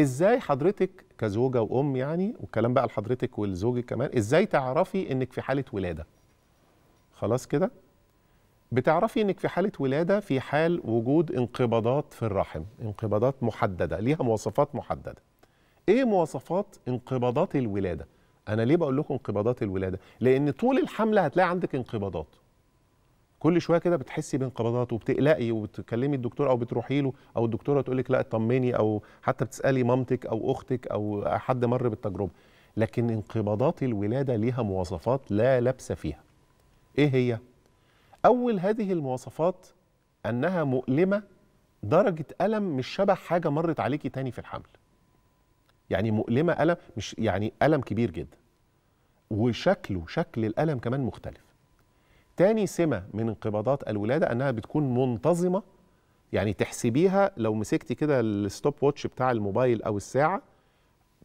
ازاي حضرتك كزوجه وام يعني والكلام بقى لحضرتك ولزوجك كمان ازاي تعرفي انك في حاله ولاده خلاص كده بتعرفي انك في حاله ولاده في حال وجود انقباضات في الرحم انقباضات محدده ليها مواصفات محدده ايه مواصفات انقباضات الولاده انا ليه بقول لكم انقباضات الولاده لان طول الحملة هتلاقي عندك انقباضات كل شويه كده بتحسي بانقباضات وبتقلقي وبتكلمي الدكتور او بتروحي له او الدكتوره تقول لك لا اطمني او حتى بتسالي مامتك او اختك او حد مر بالتجربه لكن انقباضات الولاده ليها مواصفات لا لبس فيها ايه هي اول هذه المواصفات انها مؤلمه درجه الم مش شبه حاجه مرت عليكي تاني في الحمل يعني مؤلمه الم مش يعني الم كبير جدا وشكله شكل الالم كمان مختلف تاني سمة من انقباضات الولادة أنها بتكون منتظمة يعني تحسبيها لو مسكتي كده الستوب واتش بتاع الموبايل أو الساعة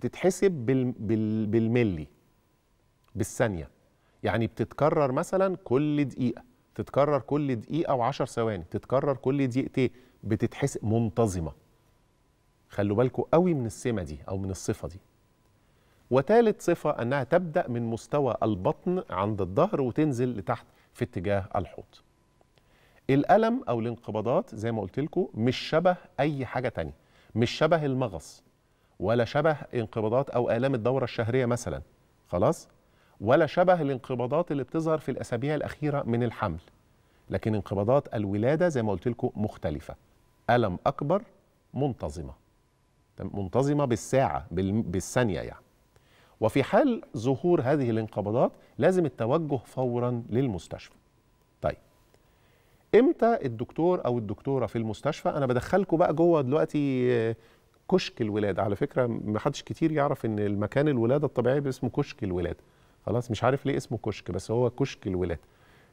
تتحسب بال بال بالملي بالثانية يعني بتتكرر مثلا كل دقيقة تتكرر كل دقيقة وعشر ثواني تتكرر كل دقيقتين بتتحسب منتظمة خلوا بالكم قوي من السمة دي أو من الصفة دي وثالث صفة أنها تبدأ من مستوى البطن عند الظهر وتنزل لتحت في اتجاه الحوض الألم أو الانقباضات زي ما قلت لكم مش شبه أي حاجة تانية مش شبه المغص ولا شبه انقباضات أو آلام الدورة الشهرية مثلا خلاص ولا شبه الانقباضات اللي بتظهر في الأسابيع الأخيرة من الحمل لكن انقباضات الولادة زي ما قلت لكم مختلفة ألم أكبر منتظمة منتظمة بالساعة بالثانية يعني وفي حال ظهور هذه الانقباضات لازم التوجه فورا للمستشفى طيب امتى الدكتور او الدكتوره في المستشفى انا بدخلكم بقى جوه دلوقتي آه، كشك الولاده على فكره ما حدش كتير يعرف ان المكان الولاده الطبيعي اسمه كشك الولاده خلاص مش عارف ليه اسمه كشك بس هو كشك الولاده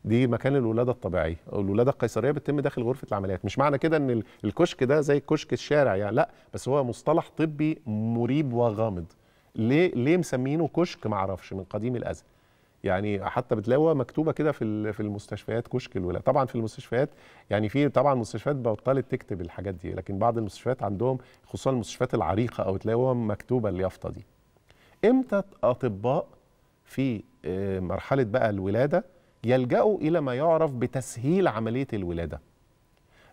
دي مكان الولاده الطبيعيه الولاده القيصريه بتتم داخل غرفه العمليات مش معنى كده ان الكشك ده زي كشك الشارع يعني لا بس هو مصطلح طبي مريب وغامض ليه ليه مسمينه كشك ما اعرفش من قديم الازل يعني حتى بتلاقوها مكتوبه كده في في المستشفيات كشك الولاده طبعا في المستشفيات يعني في طبعا مستشفيات بطلت تكتب الحاجات دي لكن بعض المستشفيات عندهم خصوصا المستشفيات العريقه او تلاقوها مكتوبه اليافطه دي امتى اطباء في آه، مرحله بقى الولاده يلجأوا الى ما يعرف بتسهيل عمليه الولاده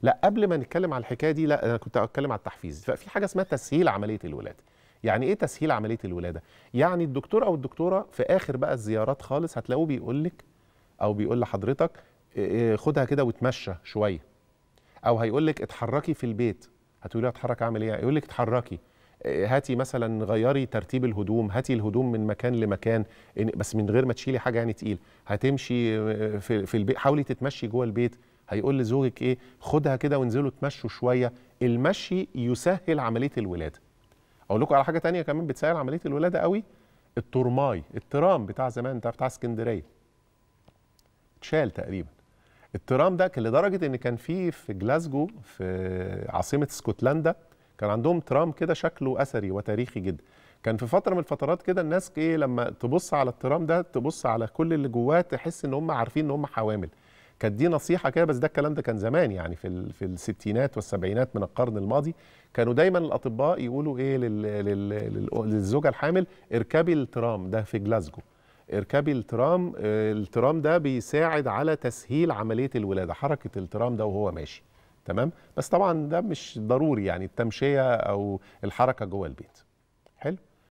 لا قبل ما نتكلم على الحكايه دي لا انا كنت اتكلم على التحفيز ففي حاجه اسمها تسهيل عمليه الولاده يعني ايه تسهيل عمليه الولاده يعني الدكتور او الدكتوره في اخر بقى الزيارات خالص هتلاقوه بيقول لك او بيقول لحضرتك آه، آه، خدها كده وتمشى شويه او هيقول لك اتحركي في البيت هتقولي له اتحرك اعمل ايه يقول لك اتحركي آه، هاتي مثلا غيري ترتيب الهدوم هاتي الهدوم من مكان لمكان بس من غير ما تشيلي حاجه يعني تقيل هتمشي في, في البيت حاولي تتمشي جوه البيت هيقول لزوجك ايه خدها كده وانزلوا اتمشوا شويه المشي يسهل عمليه الولاده اقول لكم على حاجه تانية كمان بتسهل عمليه الولاده قوي الترماي الترام بتاع زمان ده بتاع اسكندريه اتشال تقريبا الترام ده كان لدرجه ان كان في في جلاسجو في عاصمه اسكتلندا كان عندهم ترام كده شكله اثري وتاريخي جدا كان في فتره من الفترات كده الناس ايه لما تبص على الترام ده تبص على كل اللي جواه تحس ان هم عارفين ان هم حوامل كانت دي نصيحه كده بس ده الكلام ده كان زمان يعني في في الستينات والسبعينات من القرن الماضي كانوا دايما الاطباء يقولوا ايه للزوجه الحامل اركبي الترام ده في جلاسجو اركبي الترام الترام ده بيساعد على تسهيل عمليه الولاده حركه الترام ده وهو ماشي تمام بس طبعا ده مش ضروري يعني التمشيه او الحركه جوه البيت